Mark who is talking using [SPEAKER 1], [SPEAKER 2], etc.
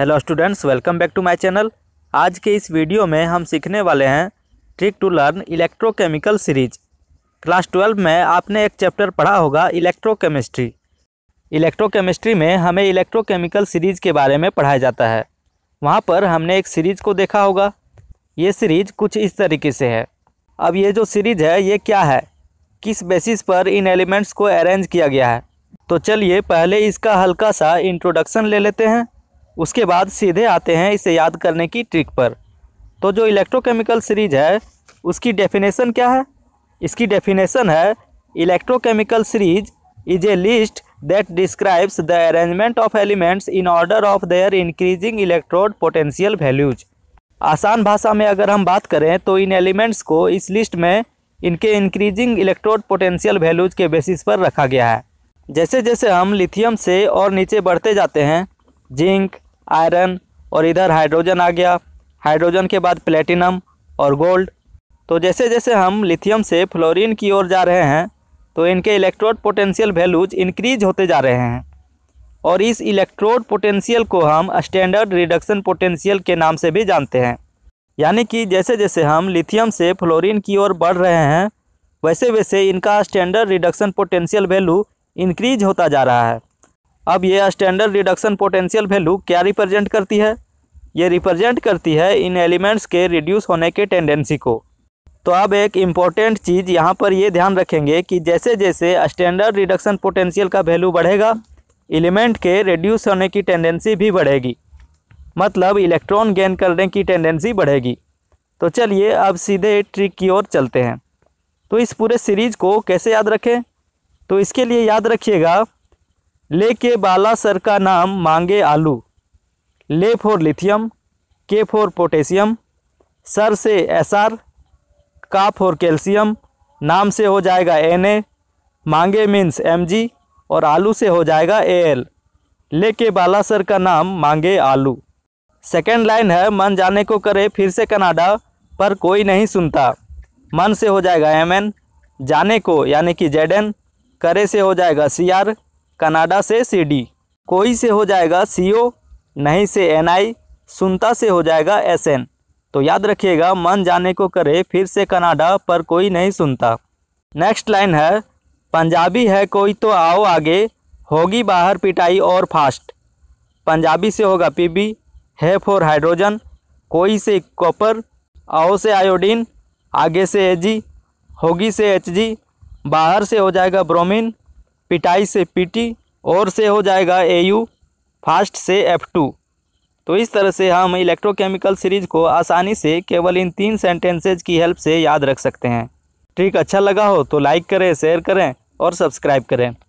[SPEAKER 1] hello students welcome back to my channel आज के इस वीडियो में हम सीखने वाले हैं trick to learn electrochemical series class twelve में आपने एक चैप्टर पढ़ा होगा इलेक्ट्रोकेमिस्ट्री इलेक्ट्रोकेमिस्ट्री में हमें इलेक्ट्रोकेमिकल सीरीज के बारे में पढ़ाया जाता है वहाँ पर हमने एक सीरीज को देखा होगा ये सीरीज कुछ इस तरीके से है अब ये जो सीरीज है ये क्या है किस बेसिस पर इन एलिमेंट्स को अरेंज किया गया है तो चलिए पहले इसका हल्का सा इंट्रोडक्शन ले लेते हैं उसके बाद सीधे आते हैं इसे याद करने की ट्रिक पर तो जो इलेक्ट्रोकेमिकल सीरीज है उसकी डेफिनेशन क्या है इसकी डेफिनेशन है electrochemical series is a list that describes the arrangement of elements in order of their increasing electrode potential values आसान भाषा में अगर हम बात करें तो इन एलिमेंट्स को इस लिस्ट में इनके इंक्रीजिंग इलेक्ट्रोड पोटेंशियल वैल्यूज के बेसिस पर रखा गया है जैसे जैसे हम लिथियम से और नीचे बढ़ते जाते हैं जिंक आयरन और इधर हाइड्रोजन आ गया हाइड्रोजन के बाद प्लेटिनम और गोल्ड तो जैसे जैसे हम लिथियम से फ्लोरीन की ओर जा रहे हैं तो इनके इलेक्ट्रोड पोटेंशियल वैल्यूज इंक्रीज होते जा रहे हैं और इस इलेक्ट्रोड पोटेंशियल को हम स्टैंडर्ड रिडक्शन पोटेंशियल के नाम से भी जानते हैं यानी कि जैसे जैसे हम लिथियम से फ्लोरीन की ओर बढ़ रहे हैं वैसे वैसे इनका standard reduction potential value increase होता जा रहा है अब ये स्टैंडर्ड रिडक्शन पोटेंशियल वैल्यू क्या रिप्रेजेंट करती है ये रिप्रेजेंट करती है इन एलिमेंट्स के रिड्यूस होने के टेंडेंसी को तो अब एक इम्पॉर्टेंट चीज़ यहाँ पर ये ध्यान रखेंगे कि जैसे जैसे स्टैंडर्ड रिडक्शन पोटेंशियल का वैल्यू बढ़ेगा एलिमेंट के रिड्यूस होने की टेंडेंसी भी बढ़ेगी मतलब इलेक्ट्रॉन गेन करने की टेंडेंसी बढ़ेगी तो चलिए अब सीधे ट्रिक की ओर चलते हैं तो इस पूरे सीरीज़ को कैसे याद रखें तो इसके लिए याद रखिएगा ले के बाला सर का नाम मांगे आलू ले फॉर लिथियम के फॉर पोटेशियम सर से एस आर का फॉर कैल्शियम नाम से हो जाएगा एन ए मांगे मीन्स एम जी और आलू से हो जाएगा ए एल ले के बाला सर का नाम मांगे आलू सेकेंड लाइन है मन जाने को करे फिर से कनाडा पर कोई नहीं सुनता मन से हो जाएगा एम एन जाने को यानी कि जेड एन करे से हो जाएगा सी आर कनाडा से सी डी कोई से हो जाएगा सी ओ नहीं से एन आई सुनता से हो जाएगा एस एन तो याद रखिएगा मन जाने को करे फिर से कनाडा पर कोई नहीं सुनता नेक्स्ट लाइन है पंजाबी है कोई तो आओ आगे होगी बाहर पिटाई और फास्ट पंजाबी से होगा पीबी है फॉर हाइड्रोजन कोई से कॉपर आओ से आयोडीन आगे से एजी होगी से एचजी बाहर से हो जाएगा ब्रोमीन पिटाई से पीटी और से हो जाएगा ए यू फास्ट से एफ टू तो इस तरह से हम इलेक्ट्रोकेमिकल सीरीज को आसानी से केवल इन तीन सेंटेंसेज की हेल्प से याद रख सकते हैं ट्रिक अच्छा लगा हो तो लाइक करें शेयर करें और सब्सक्राइब करें